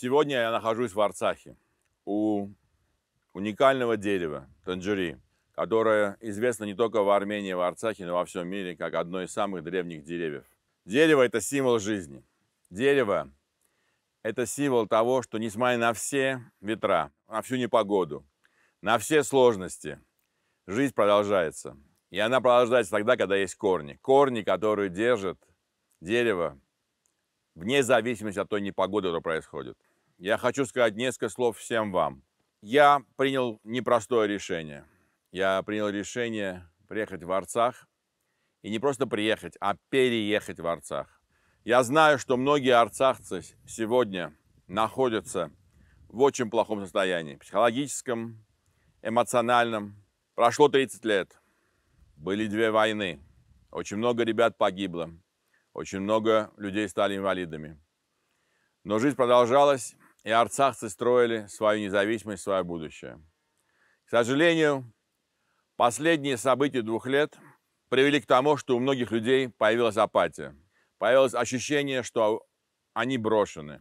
Сегодня я нахожусь в Арцахе у уникального дерева танджери, которое известно не только в Армении, в Арцахе, но и во всем мире как одно из самых древних деревьев. Дерево – это символ жизни. Дерево – это символ того, что несмотря на все ветра, на всю непогоду, на все сложности, жизнь продолжается. И она продолжается тогда, когда есть корни. Корни, которые держат дерево вне зависимости от той непогоды, которая происходит. Я хочу сказать несколько слов всем вам. Я принял непростое решение. Я принял решение приехать в Арцах. И не просто приехать, а переехать в Арцах. Я знаю, что многие арцахцы сегодня находятся в очень плохом состоянии. Психологическом, эмоциональном. Прошло 30 лет. Были две войны. Очень много ребят погибло. Очень много людей стали инвалидами. Но жизнь продолжалась, и арцахцы строили свою независимость, свое будущее. К сожалению, последние события двух лет привели к тому, что у многих людей появилась апатия. Появилось ощущение, что они брошены,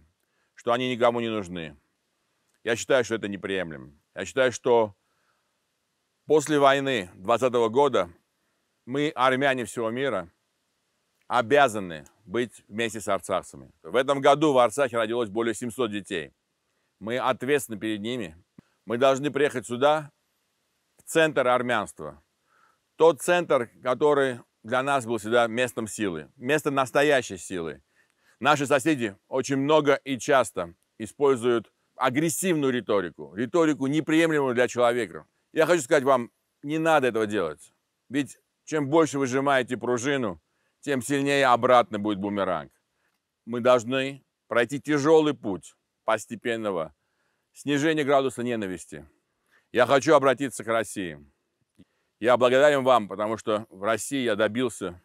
что они никому не нужны. Я считаю, что это неприемлемо. Я считаю, что после войны 20 года мы, армяне всего мира – обязаны быть вместе с арцахцами. В этом году в Арцахе родилось более 700 детей. Мы ответственны перед ними. Мы должны приехать сюда, в центр армянства. Тот центр, который для нас был всегда местом силы, местом настоящей силы. Наши соседи очень много и часто используют агрессивную риторику, риторику, неприемлемую для человека. Я хочу сказать вам, не надо этого делать. Ведь чем больше вы выжимаете пружину, тем сильнее обратно будет бумеранг. Мы должны пройти тяжелый путь постепенного снижения градуса ненависти. Я хочу обратиться к России. Я благодарен вам, потому что в России я добился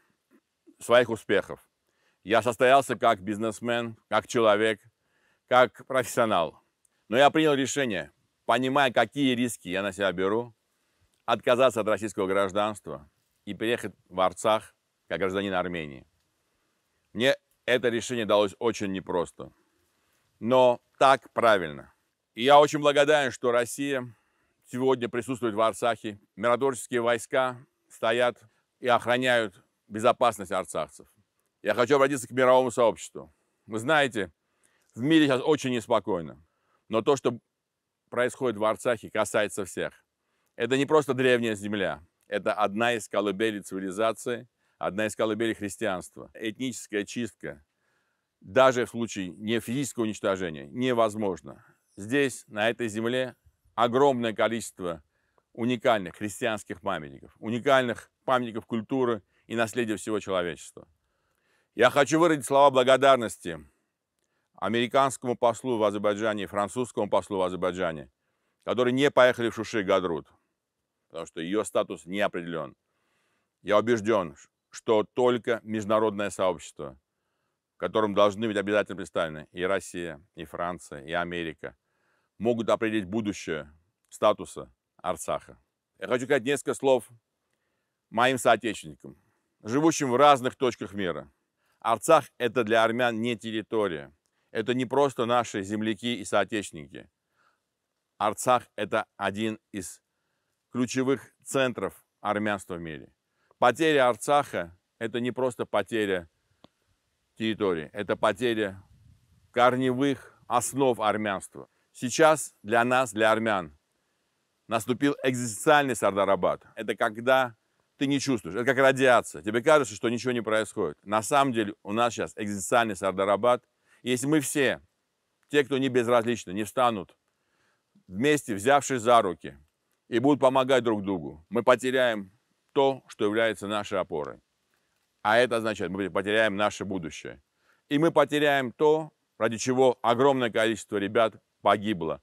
своих успехов. Я состоялся как бизнесмен, как человек, как профессионал. Но я принял решение, понимая, какие риски я на себя беру, отказаться от российского гражданства и переехать в Арцах – как гражданина Армении. Мне это решение далось очень непросто, но так правильно. И я очень благодарен, что Россия сегодня присутствует в Арцахе. Миротворческие войска стоят и охраняют безопасность арцахцев. Я хочу обратиться к мировому сообществу. Вы знаете, в мире сейчас очень неспокойно, но то, что происходит в Арцахе, касается всех. Это не просто древняя земля, это одна из колыбелей цивилизации – одна из колыбелей христианства. Этническая чистка, даже в случае не физического уничтожения, невозможно. Здесь, на этой земле, огромное количество уникальных христианских памятников, уникальных памятников культуры и наследия всего человечества. Я хочу выразить слова благодарности американскому послу в Азербайджане и французскому послу в Азербайджане, которые не поехали в Шуши-Гадрут, потому что ее статус не определен. Я убежден, что только международное сообщество, которым должны быть обязательно представлены и Россия, и Франция, и Америка, могут определить будущее статуса Арцаха. Я хочу сказать несколько слов моим соотечественникам, живущим в разных точках мира. Арцах – это для армян не территория. Это не просто наши земляки и соотечественники. Арцах – это один из ключевых центров армянства в мире – Потеря Арцаха – это не просто потеря территории, это потеря корневых основ армянства. Сейчас для нас, для армян, наступил экзистенциальный Сардарабад. Это когда ты не чувствуешь, это как радиация. Тебе кажется, что ничего не происходит. На самом деле у нас сейчас экзистенциальный Сардарабад. если мы все, те, кто не безразличны, не встанут вместе, взявшись за руки, и будут помогать друг другу, мы потеряем то, что является нашей опорой. А это означает, мы потеряем наше будущее. И мы потеряем то, ради чего огромное количество ребят погибло.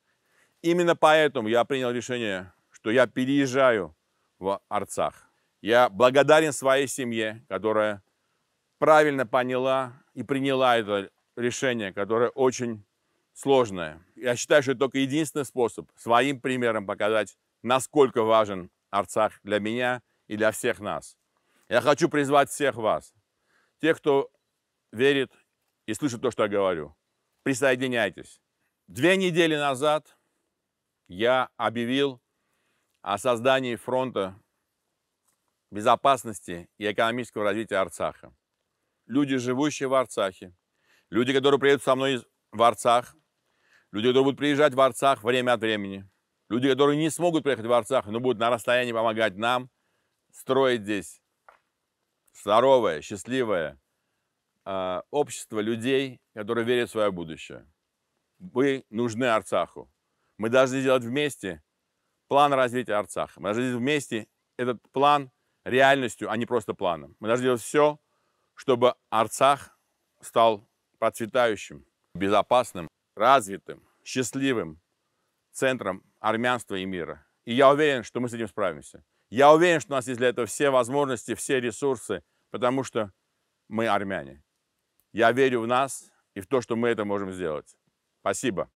Именно поэтому я принял решение, что я переезжаю в Арцах. Я благодарен своей семье, которая правильно поняла и приняла это решение, которое очень сложное. Я считаю, что это только единственный способ своим примером показать, насколько важен Арцах для меня и для всех нас. Я хочу призвать всех вас, тех, кто верит и слышит то, что я говорю. Присоединяйтесь. Две недели назад я объявил о создании фронта безопасности и экономического развития Арцаха. Люди, живущие в Арцахе, люди, которые приедут со мной в Арцах, люди, которые будут приезжать в Арцах время от времени, люди, которые не смогут приехать в Арцах, но будут на расстоянии помогать нам – строить здесь здоровое, счастливое э, общество людей, которые верят в свое будущее. Вы нужны Арцаху. Мы должны делать вместе план развития Арцаха. Мы должны делать вместе этот план реальностью, а не просто планом. Мы должны делать все, чтобы Арцах стал процветающим, безопасным, развитым, счастливым центром армянства и мира. И я уверен, что мы с этим справимся. Я уверен, что у нас есть для этого все возможности, все ресурсы, потому что мы армяне. Я верю в нас и в то, что мы это можем сделать. Спасибо.